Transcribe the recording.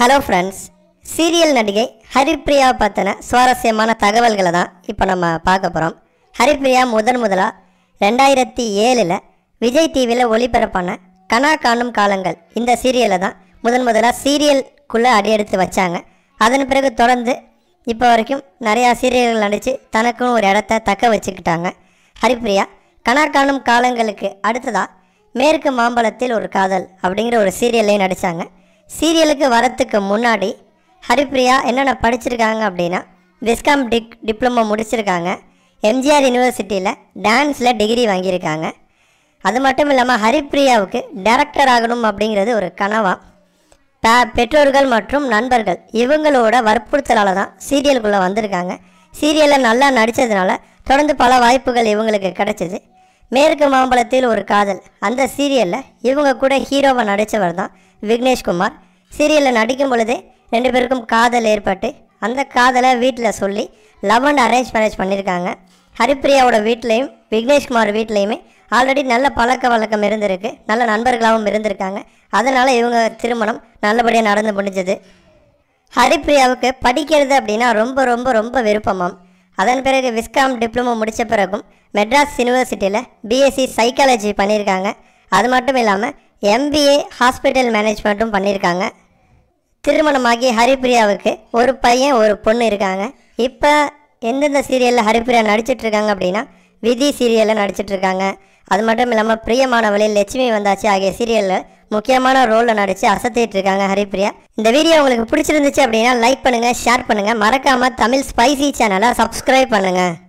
hello friends serial நடிகை ஹரிப்ரியா பற்றின சுவாரஸ்யமான தகவல்களை தான் இப்போ நம்ம பார்க்க போகிறோம் ஹரிப்ரியா முதன் முதலாக ரெண்டாயிரத்தி ஏழில் விஜய் டிவியில் ஒளிபரப்பான கனா காணும் காலங்கள் இந்த சீரியலை தான் முதன் முதலாக சீரியல்குள்ளே அடியெடுத்து வச்சாங்க அதன் பிறகு தொடர்ந்து இப்போ வரைக்கும் நிறையா சீரியல்கள் நடித்து தனக்குன்னு ஒரு இடத்த தக்க வச்சுக்கிட்டாங்க ஹரிப்ரியா கனா காணும் காலங்களுக்கு அடுத்ததாக மேற்கு மாம்பழத்தில் ஒரு காதல் அப்படிங்கிற ஒரு சீரியல்லையும் நடித்தாங்க சீரியலுக்கு வரத்துக்கு முன்னாடி ஹரிப்ரியா என்னென்ன படிச்சிருக்காங்க அப்படின்னா விஸ்காம் டிக் டிப்ளமோ முடிச்சிருக்காங்க எம்ஜிஆர் யூனிவர்சிட்டியில் டான்ஸில் டிகிரி வாங்கியிருக்காங்க அது மட்டும் இல்லாமல் ஹரிப்ரியாவுக்கு டேரக்டர் ஆகணும் அப்படிங்கிறது ஒரு கனவா பே பெற்றோர்கள் மற்றும் நண்பர்கள் இவங்களோட வற்புறுத்தலால் தான் சீரியலுக்குள்ளே வந்திருக்காங்க சீரியலில் நல்லா நடித்ததுனால தொடர்ந்து பல வாய்ப்புகள் இவங்களுக்கு கிடைச்சிது மேற்கு மாம்பழத்தில் ஒரு காதல் அந்த சீரியலில் இவங்க கூட ஹீரோவை நடித்தவர் தான் விக்னேஷ்குமார் சீரியலில் நடிக்கும் பொழுது ரெண்டு பேருக்கும் காதல் ஏற்பட்டு அந்த காதலை வீட்டில் சொல்லி லவ் அண்ட் அரேஞ்ச் மேரேஜ் பண்ணியிருக்காங்க ஹரிப்பிரியாவோட வீட்லேயும் விக்னேஷ்குமார் வீட்லேயுமே ஆல்ரெடி நல்ல பழக்க வழக்கம் இருந்திருக்கு நல்ல நண்பர்களாகவும் இருந்திருக்காங்க அதனால் இவங்க திருமணம் நல்லபடியாக நடந்து முடிஞ்சது ஹரிப்ரியாவுக்கு படிக்கிறது அப்படின்னா ரொம்ப ரொம்ப ரொம்ப விருப்பமாம் அதன் பிறகு விஸ்காம் டிப்ளமோ முடித்த பிறகும் மெட்ராஸ் யூனிவர்சிட்டியில் பிஎஸ்சி சைக்காலஜி பண்ணியிருக்காங்க அது மட்டும் இல்லாமல் எம்பிஏ ஹாஸ்பிட்டல் மேனேஜ்மெண்ட்டும் பண்ணியிருக்காங்க திருமணமாகி ஹரிபிரியாவுக்கு ஒரு பையன் ஒரு பொண்ணு இருக்காங்க இப்போ எந்தெந்த சீரியலில் ஹரிபிரியா நடிச்சிட்ருக்காங்க அப்படின்னா விதி சீரியலில் நடிச்சிட்ருக்காங்க அது மட்டும் இல்லாமல் பிரியமானவளில் லட்சுமி வந்தாச்சு ஆகிய சீரியலில் முக்கியமான ரோலில் நடித்து அசத்திட்டு இருக்காங்க ஹரிப்பிரியா இந்த வீடியோ உங்களுக்கு பிடிச்சிருந்துச்சு அப்படின்னா லைக் பண்ணுங்கள் ஷேர் பண்ணுங்கள் மறக்காமல் தமிழ் ஸ்பைசி சேனலை சப்ஸ்கிரைப் பண்ணுங்கள்